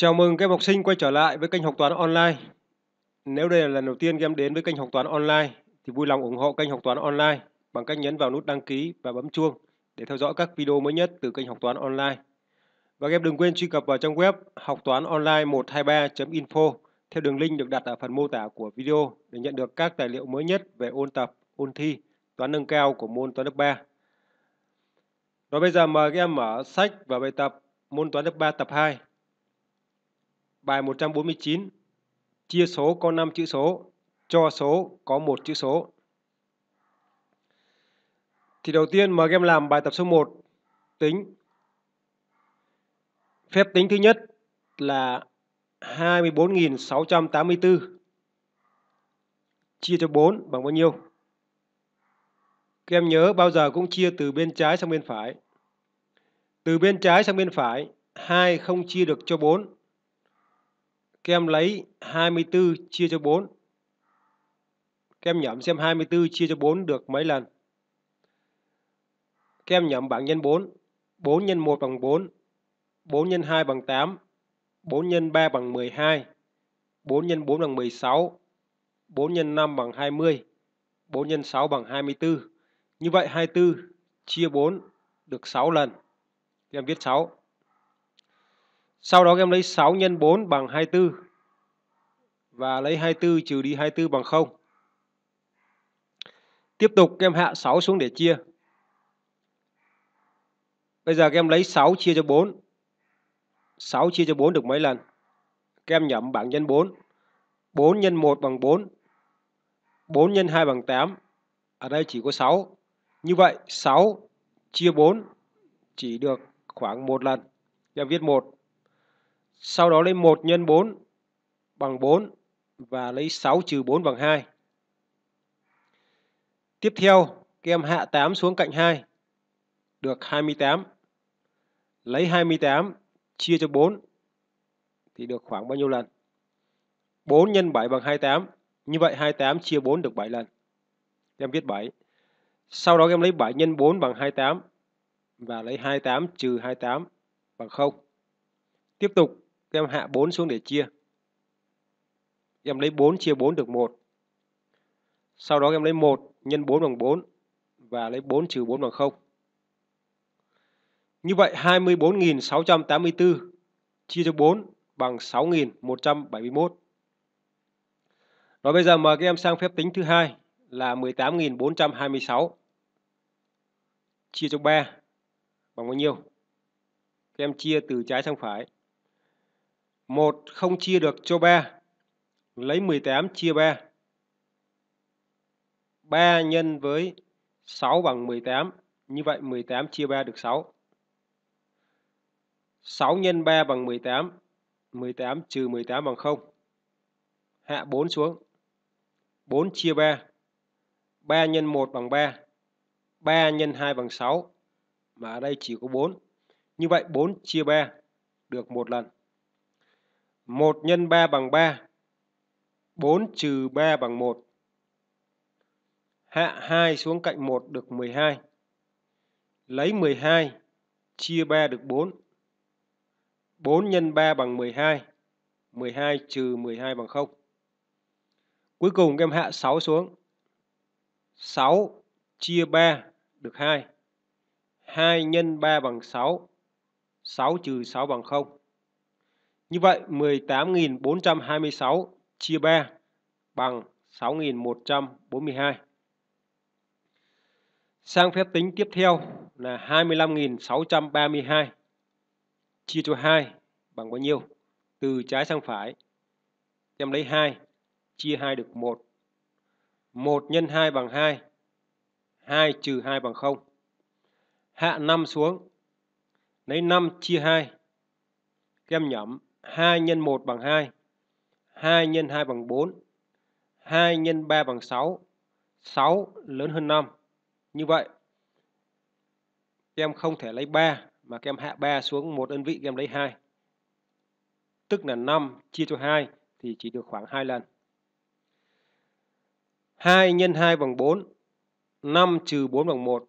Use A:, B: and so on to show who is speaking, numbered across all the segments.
A: Chào mừng các em học sinh quay trở lại với kênh học toán online. Nếu đây là lần đầu tiên các em đến với kênh học toán online thì vui lòng ủng hộ kênh học toán online bằng cách nhấn vào nút đăng ký và bấm chuông để theo dõi các video mới nhất từ kênh học toán online. Và các em đừng quên truy cập vào trang web học toán online 123.info theo đường link được đặt ở phần mô tả của video để nhận được các tài liệu mới nhất về ôn tập, ôn thi, toán nâng cao của môn toán lớp 3. Rồi bây giờ mời các em mở sách và bài tập môn toán lớp 3 tập 2 Bài 149 Chia số có 5 chữ số, cho số có một chữ số. Thì đầu tiên mời các em làm bài tập số 1 tính. Phép tính thứ nhất là 24.684 chia cho 4 bằng bao nhiêu? Các em nhớ bao giờ cũng chia từ bên trái sang bên phải. Từ bên trái sang bên phải, 2 không chia được cho 4 các em lấy 24 chia cho 4. Các em nhẩm xem 24 chia cho 4 được mấy lần. Các em nhẩm bảng nhân 4. 4 x 1 bằng 4. 4 x 2 bằng 8. 4 x 3 bằng 12. 4 x 4 bằng 16. 4 x 5 bằng 20. 4 x 6 bằng 24. Như vậy 24 chia 4 được 6 lần. Các em viết 6. Sau đó các em lấy 6 x 4 bằng 24 và lấy 24 trừ đi 24 bằng 0. Tiếp tục các em hạ 6 xuống để chia. Bây giờ các em lấy 6 chia cho 4. 6 chia cho 4 được mấy lần? Các em nhẩm bảng nhân 4. 4 nhân 1 bằng 4. 4 nhân 2 bằng 8. Ở đây chỉ có 6. Như vậy 6 chia 4 chỉ được khoảng 1 lần. Các em viết 1. Sau đó lấy 1 nhân 4 bằng 4 và lấy 6 trừ 4 bằng 2. Tiếp theo, các em hạ 8 xuống cạnh 2. Được 28. Lấy 28 chia cho 4 thì được khoảng bao nhiêu lần? 4 x 7 bằng 28. Như vậy 28 chia 4 được 7 lần. Em viết 7. Sau đó em lấy 7 x 4 bằng 28 và lấy 28 trừ 28 bằng 0. Tiếp tục em hạ 4 xuống để chia. Em lấy 4 chia 4 được 1. Sau đó em lấy 1 nhân 4 bằng 4 và lấy 4 trừ 4 bằng 0. Như vậy 24.684 chia cho 4 bằng 6.171. Rồi bây giờ mời các em sang phép tính thứ hai là 18.426 chia cho 3 bằng bao nhiêu? Các em chia từ trái sang phải. 1 không chia được cho 3. Lấy 18 chia 3. 3 nhân với 6 bằng 18. Như vậy 18 chia 3 được 6. 6 nhân 3 bằng 18. 18 trừ 18 bằng 0. Hạ 4 xuống. 4 chia 3. 3 nhân 1 bằng 3. 3 nhân 2 bằng 6. Mà ở đây chỉ có 4. Như vậy 4 chia 3 được một lần. 1 nhân 3 bằng 3. 4 trừ 3 bằng 1. Hạ 2 xuống cạnh 1 được 12. Lấy 12 chia 3 được 4. 4 nhân 3 bằng 12. 12 trừ 12 bằng 0. Cuối cùng em hạ 6 xuống. 6 chia 3 được 2. 2 nhân 3 bằng 6. 6 trừ 6 bằng 0. Như vậy 18.426 chia 3 bằng 6.142. Sang phép tính tiếp theo là 25.632 chia cho 2 bằng bao nhiêu? Từ trái sang phải. Em lấy 2, chia 2 được 1. 1 nhân 2 bằng 2. 2 trừ 2 bằng 0. Hạ 5 xuống. Lấy 5 chia 2. Kem nhẩm 2 nhân 1 bằng 2, 2 nhân 2 bằng 4, 2 nhân 3 bằng 6, 6 lớn hơn 5. Như vậy, các em không thể lấy 3 mà các em hạ 3 xuống một đơn vị các em lấy 2. Tức là 5 chia cho 2 thì chỉ được khoảng 2 lần. 2 nhân 2 bằng 4, 5 trừ 4 bằng 1,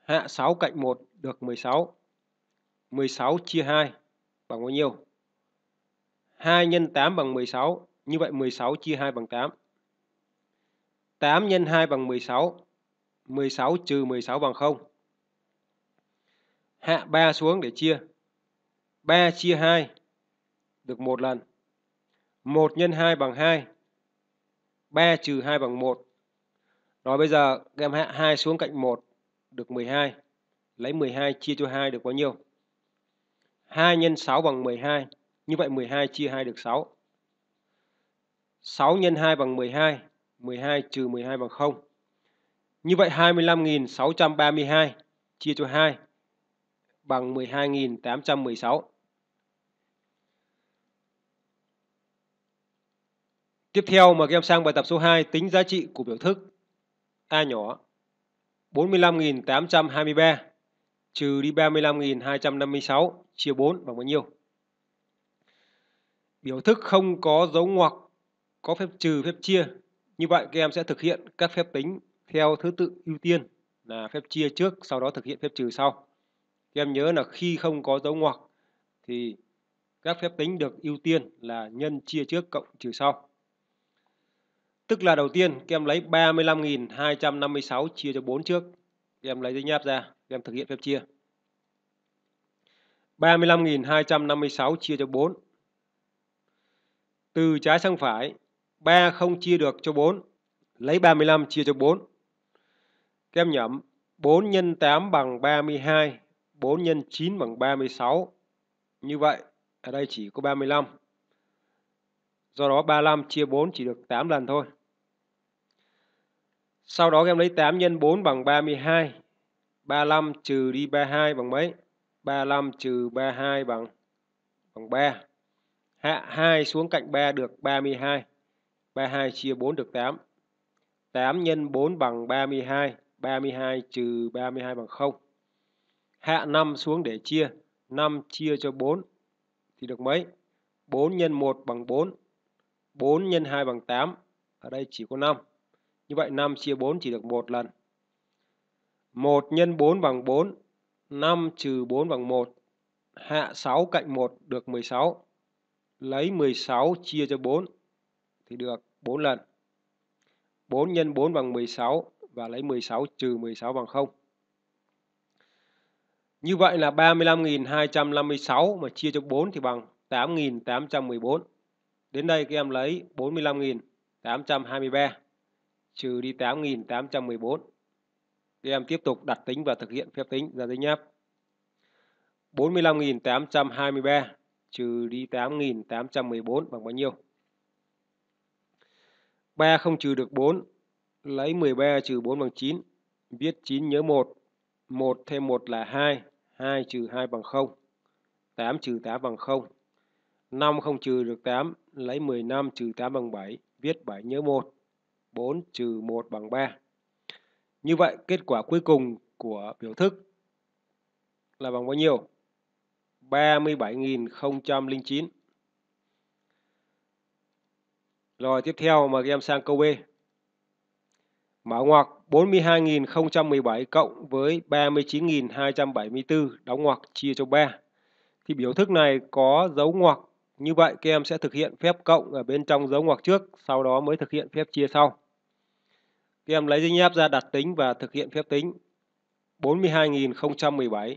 A: hạ 6 cạnh 1 được 16. 16 chia 2 bằng bao nhiêu? 2 x 8 bằng 16. Như vậy 16 chia 2 bằng 8. 8 x 2 bằng 16. 16 trừ 16 bằng 0. Hạ 3 xuống để chia. 3 chia 2 được 1 lần. 1 x 2 bằng 2. 3 trừ 2 bằng 1. Rồi bây giờ em hạ 2 xuống cạnh 1 được 12. Lấy 12 chia cho 2 được bao nhiêu? 2 x 6 bằng 12. Như vậy 12 chia 2 được 6. 6 nhân 2 bằng 12. 12 trừ 12 bằng 0. Như vậy 25.632 chia cho 2 bằng 12.816. Tiếp theo mời các em sang bài tập số 2 tính giá trị của biểu thức A nhỏ 45.823 trừ đi 35.256 chia 4 bằng bao nhiêu? biểu thức không có dấu ngoặc có phép trừ phép chia như vậy các em sẽ thực hiện các phép tính theo thứ tự ưu tiên là phép chia trước sau đó thực hiện phép trừ sau các em nhớ là khi không có dấu ngoặc thì các phép tính được ưu tiên là nhân chia trước cộng trừ sau tức là đầu tiên các em lấy 35.256 chia cho 4 trước các em lấy giấy nháp ra các em thực hiện phép chia 35.256 chia cho 4 từ trái sang phải, 3 không chia được cho 4, lấy 35 chia cho 4. Các em nhẩm 4 x 8 bằng 32, 4 x 9 bằng 36. Như vậy, ở đây chỉ có 35. Do đó 35 chia 4 chỉ được 8 lần thôi. Sau đó các em lấy 8 x 4 bằng 32. 35 trừ đi 32 bằng mấy? 35 trừ 32 bằng bằng 3 hạ 2 xuống cạnh 3 được 32. 32 chia 4 được 8. 8 nhân 4 bằng 32. 32 trừ 32 bằng 0. Hạ 5 xuống để chia. 5 chia cho 4 thì được mấy? 4 nhân 1 bằng 4. 4 nhân 2 bằng 8. Ở đây chỉ có 5. Như vậy 5 chia 4 chỉ được một lần. 1 nhân 4 bằng 4. 5 trừ 4 bằng 1. Hạ 6 cạnh 1 được 16 lấy 16 chia cho 4 thì được 4 lần. 4 x 4 bằng 16 và lấy 16 trừ 16 bằng 0. Như vậy là 35.256 mà chia cho 4 thì bằng 8.814. Đến đây các em lấy 45.823 trừ đi 8.814. Các em tiếp tục đặt tính và thực hiện phép tính ra giấy nháp. 45.823 trừ đi 8.814 bằng bao nhiêu? 3 không trừ được 4, lấy 13 trừ 4 bằng 9, viết 9 nhớ 1, 1 thêm 1 là 2, 2 trừ 2 bằng 0, 8 trừ 8 bằng 0, 5 không trừ được 8, lấy 15 trừ 8 bằng 7, viết 7 nhớ 1, 4 trừ 1 bằng 3. Như vậy, kết quả cuối cùng của biểu thức là bằng bao nhiêu? 37.009. Rồi tiếp theo mà các em sang câu B. mở ngoặc 42.017 cộng với 39.274 đóng ngoặc chia cho 3. Thì biểu thức này có dấu ngoặc. Như vậy các em sẽ thực hiện phép cộng ở bên trong dấu ngoặc trước, sau đó mới thực hiện phép chia sau. Các em lấy dinh nháp ra đặt tính và thực hiện phép tính. 42.017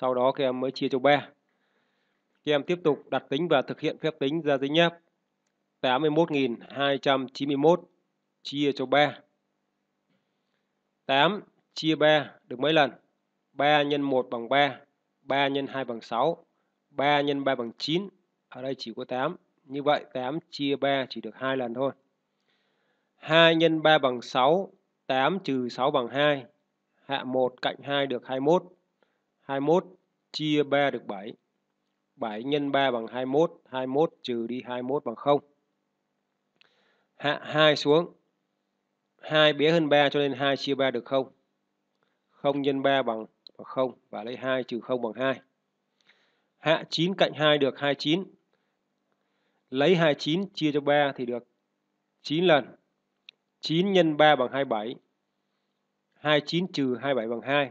A: sau đó các em mới chia cho 3 các em tiếp tục đặt tính và thực hiện phép tính ra tính nháp 81.291 chia cho 3 8 chia 3 được mấy lần 3 x 1 bằng 3 3 x 2 bằng 6 3 x 3 bằng 9 ở đây chỉ có 8 như vậy 8 chia 3 chỉ được hai lần thôi 2 x 3 bằng 6 8 trừ 6 bằng 2 hạ 1 cạnh 2 được 21 21 chia 3 được 7. 7 nhân 3 bằng 21, 21 trừ đi 21 bằng 0. Hạ 2 xuống. 2 bé hơn 3 cho nên 2 chia 3 được 0. 0 nhân 3 bằng 0 và lấy 2 trừ 0 bằng 2. Hạ 9 cạnh 2 được 29. Lấy 29 chia cho 3 thì được 9 lần. 9 nhân 3 bằng 27. 29 trừ 27 bằng 2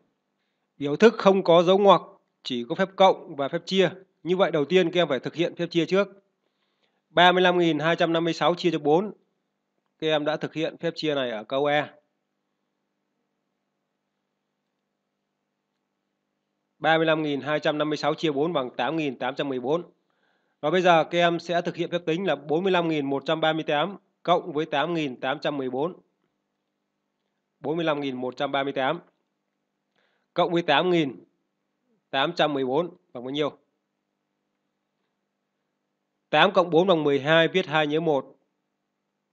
A: Biểu thức không có dấu ngoặc, chỉ có phép cộng và phép chia. Như vậy đầu tiên các em phải thực hiện phép chia trước. 35.256 chia cho 4. Các em đã thực hiện phép chia này ở câu E. 35.256 chia 4 bằng 8.814. Và bây giờ các em sẽ thực hiện phép tính là 45.138 cộng với 8.814. 45.138 cộng với 8.814 bằng bao nhiêu? 8 cộng 4 bằng 12, viết 2 nhớ 1.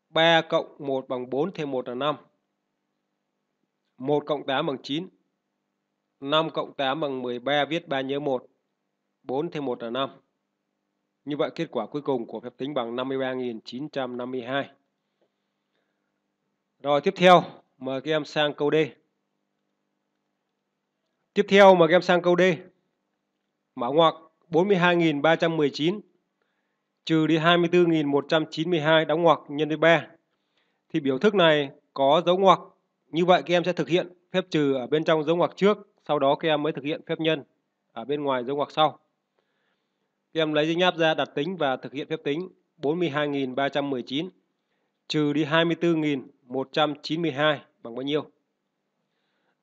A: 3 cộng 1 bằng 4 thêm 1 là 5. 1 cộng 8 bằng 9. 5 cộng 8 bằng 13, viết 3 nhớ 1. 4 thêm 1 là 5. Như vậy kết quả cuối cùng của phép tính bằng 53.952. Rồi tiếp theo, mời các em sang câu D. Tiếp theo mà các sang câu D. Mã ngoặc 42.319 trừ đi 24.192 đóng ngoặc nhân với 3. Thì biểu thức này có dấu ngoặc. Như vậy các em sẽ thực hiện phép trừ ở bên trong dấu ngoặc trước, sau đó các em mới thực hiện phép nhân ở bên ngoài dấu ngoặc sau. Các em lấy dây nháp ra đặt tính và thực hiện phép tính 42.319 trừ đi 24.192 bằng bao nhiêu?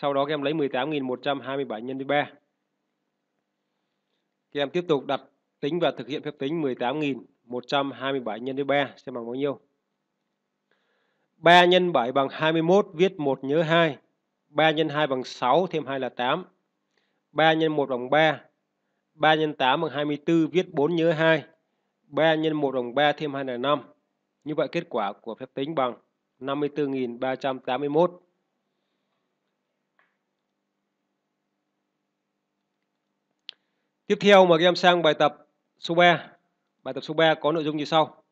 A: Sau đó các em lấy 18.127 nhân với 3. Các em tiếp tục đặt tính và thực hiện phép tính 18.127 nhân với 3 xem bằng bao nhiêu. 3 nhân 7 bằng 21, viết 1 nhớ 2. 3 nhân 2 bằng 6, thêm 2 là 8. 3 nhân 1 bằng 3. 3 nhân 8 bằng 24, viết 4 nhớ 2. 3 nhân 1 bằng 3, thêm 2 là 5. Như vậy kết quả của phép tính bằng 54.381. Tiếp theo mời các em sang bài tập số 3. Bài tập số 3 có nội dung như sau.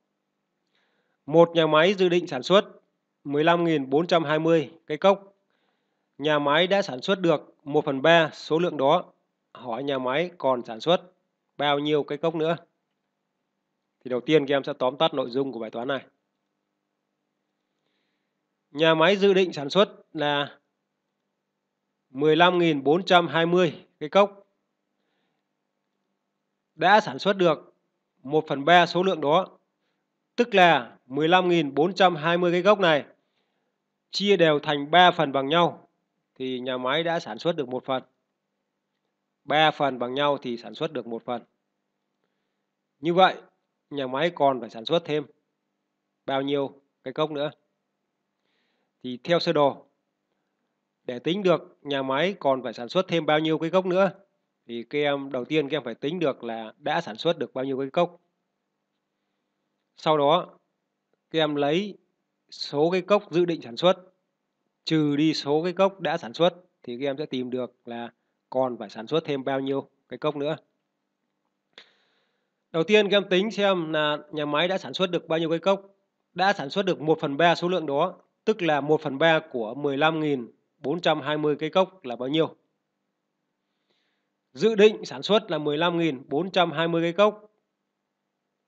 A: Một nhà máy dự định sản xuất 15.420 cây cốc. Nhà máy đã sản xuất được 1 phần 3 số lượng đó. Hỏi nhà máy còn sản xuất bao nhiêu cây cốc nữa? Thì đầu tiên các em sẽ tóm tắt nội dung của bài toán này. Nhà máy dự định sản xuất là 15.420 cây cốc đã sản xuất được 1 phần 3 số lượng đó, tức là 15.420 cái gốc này chia đều thành 3 phần bằng nhau thì nhà máy đã sản xuất được một phần. 3 phần bằng nhau thì sản xuất được một phần. Như vậy, nhà máy còn phải sản xuất thêm bao nhiêu cái gốc nữa? Thì theo sơ đồ, để tính được nhà máy còn phải sản xuất thêm bao nhiêu cái gốc nữa thì các em um, đầu tiên các em phải tính được là đã sản xuất được bao nhiêu cái cốc. Sau đó các em lấy số cái cốc dự định sản xuất trừ đi số cái cốc đã sản xuất thì các em sẽ tìm được là còn phải sản xuất thêm bao nhiêu cái cốc nữa. Đầu tiên các em tính xem là nhà máy đã sản xuất được bao nhiêu cái cốc. Đã sản xuất được 1 phần 3 số lượng đó, tức là 1 phần 3 của 15.420 cái cốc là bao nhiêu. Dự định sản xuất là 15.420 cây cốc.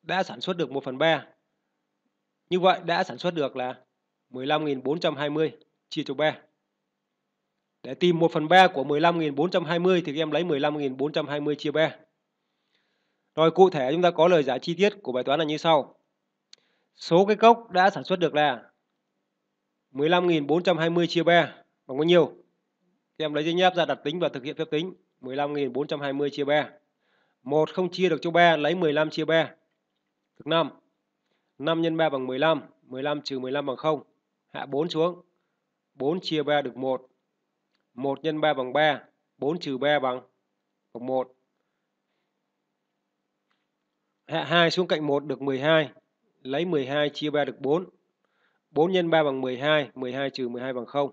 A: Đã sản xuất được 1 phần 3. Như vậy đã sản xuất được là 15.420 chia cho 3. Để tìm 1 phần 3 của 15.420 thì em lấy 15.420 chia 3. Rồi cụ thể chúng ta có lời giải chi tiết của bài toán là như sau. Số cây cốc đã sản xuất được là 15.420 chia 3 bằng bao nhiêu? em lấy dây nháp ra đặt tính và thực hiện phép tính. 15.420 chia 3. 1 không chia được cho 3 lấy 15 chia 3. Thực 5. 5 x 3 bằng 15, 15 trừ 15 bằng 0. Hạ 4 xuống. 4 chia 3 được 1. 1 x 3 bằng 3, 4 trừ 3 bằng bằng 1. Hạ 2 xuống cạnh 1 được 12. Lấy 12 chia 3 được 4. 4 x 3 bằng 12, 12 trừ 12 bằng 0.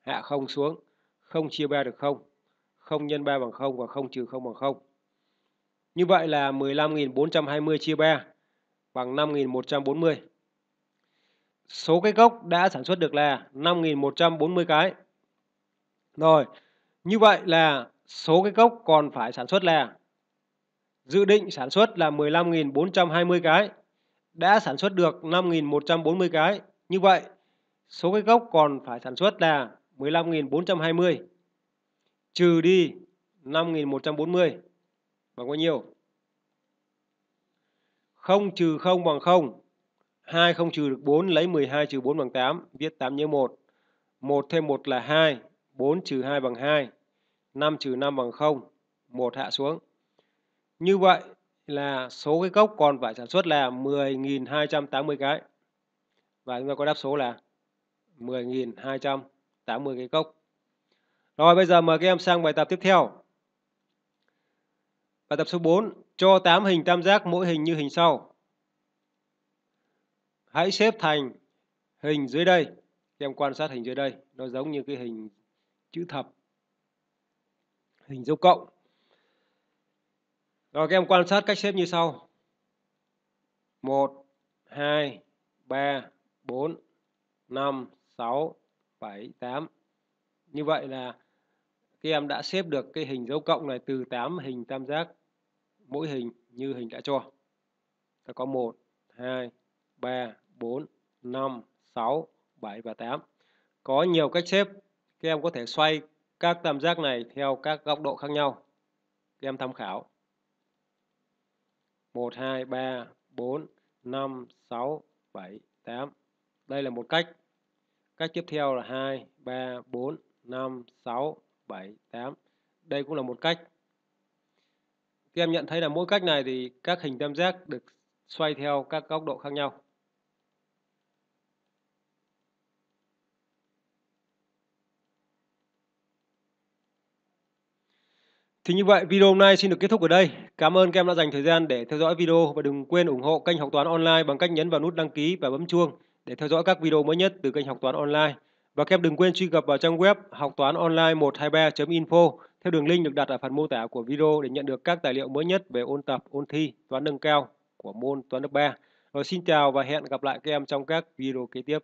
A: Hạ 0 xuống, 0 chia 3 được 0. 0 nhân 3 bằng 0 và 0 trừ 0 bằng 0. Như vậy là 15.420 chia 3 bằng 5.140. Số cái gốc đã sản xuất được là 5.140 cái. Rồi, như vậy là số cái gốc còn phải sản xuất là dự định sản xuất là 15.420 cái, đã sản xuất được 5.140 cái. Như vậy, số cái gốc còn phải sản xuất là 15.420 trừ đi 5140 bằng bao nhiêu? 0 trừ 0 bằng 0. 2 không trừ được 4 lấy 12 trừ 4 bằng 8, viết 8 nhớ 1. 1 thêm 1 là 2, 4 trừ 2 bằng 2, 5 trừ 5 bằng 0, 1 hạ xuống. Như vậy là số cái cốc còn phải sản xuất là 10.280 cái. Và chúng ta có đáp số là 10.280 cái cốc. Rồi bây giờ mời các em sang bài tập tiếp theo. Bài tập số 4, cho 8 hình tam giác mỗi hình như hình sau. Hãy xếp thành hình dưới đây. Các em quan sát hình dưới đây, nó giống như cái hình chữ thập. Hình dấu cộng. Rồi các em quan sát cách xếp như sau. 1 2 3 4 5 6 7 8. Như vậy là các em đã xếp được cái hình dấu cộng này từ 8 hình tam giác mỗi hình như hình đã cho. Ta có 1, 2, 3, 4, 5, 6, 7 và 8. Có nhiều cách xếp, các em có thể xoay các tam giác này theo các góc độ khác nhau. Các em tham khảo. 1, 2, 3, 4, 5, 6, 7, 8. Đây là một cách. Cách tiếp theo là 2, 3, 4, 5, 6, 7, 8. Đây cũng là một cách. Các em nhận thấy là mỗi cách này thì các hình tam giác được xoay theo các góc độ khác nhau. Thì như vậy video hôm nay xin được kết thúc ở đây. Cảm ơn các em đã dành thời gian để theo dõi video và đừng quên ủng hộ kênh học toán online bằng cách nhấn vào nút đăng ký và bấm chuông để theo dõi các video mới nhất từ kênh học toán online. Và các em đừng quên truy cập vào trang web học toán online 123.info theo đường link được đặt ở phần mô tả của video để nhận được các tài liệu mới nhất về ôn tập, ôn thi, toán nâng cao của môn toán lớp 3. rồi xin chào và hẹn gặp lại các em trong các video kế tiếp.